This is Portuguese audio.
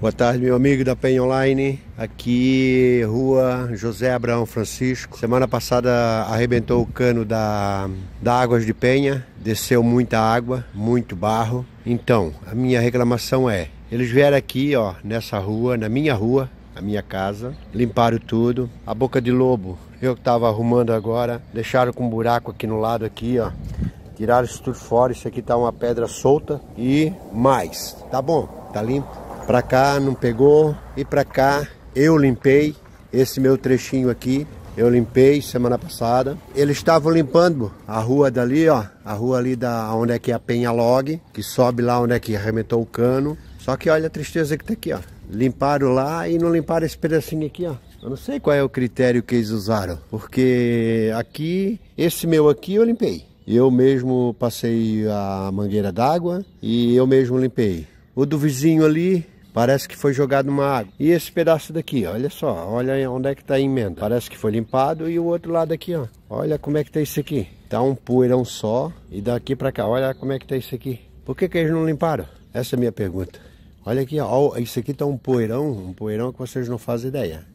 Boa tarde, meu amigo da PEN Online. Aqui, rua José Abraão Francisco. Semana passada arrebentou o cano da, da Águas de Penha. Desceu muita água, muito barro. Então, a minha reclamação é: eles vieram aqui, ó, nessa rua, na minha rua, a minha casa, limparam tudo. A boca de lobo, eu que tava arrumando agora, deixaram com um buraco aqui no lado aqui, ó. Tiraram isso tudo fora, isso aqui tá uma pedra solta e mais. Tá bom, tá limpo. Para cá não pegou e para cá eu limpei esse meu trechinho aqui. Eu limpei semana passada. Eles estavam limpando a rua dali, ó, a rua ali da onde é que é a Penha Log, que sobe lá onde é que arremetou o cano. Só que olha a tristeza que tá aqui, ó. Limparam lá e não limparam esse pedacinho aqui, ó. Eu não sei qual é o critério que eles usaram, porque aqui, esse meu aqui eu limpei. Eu mesmo passei a mangueira d'água e eu mesmo limpei. O do vizinho ali Parece que foi jogado uma água. E esse pedaço daqui, olha só, olha onde é que está a emenda. Parece que foi limpado e o outro lado aqui, ó. Olha como é que tá isso aqui. Tá um poeirão só e daqui para cá, olha como é que tá isso aqui. Por que que eles não limparam? Essa é a minha pergunta. Olha aqui, ó, isso aqui tá um poeirão, um poeirão que vocês não fazem ideia.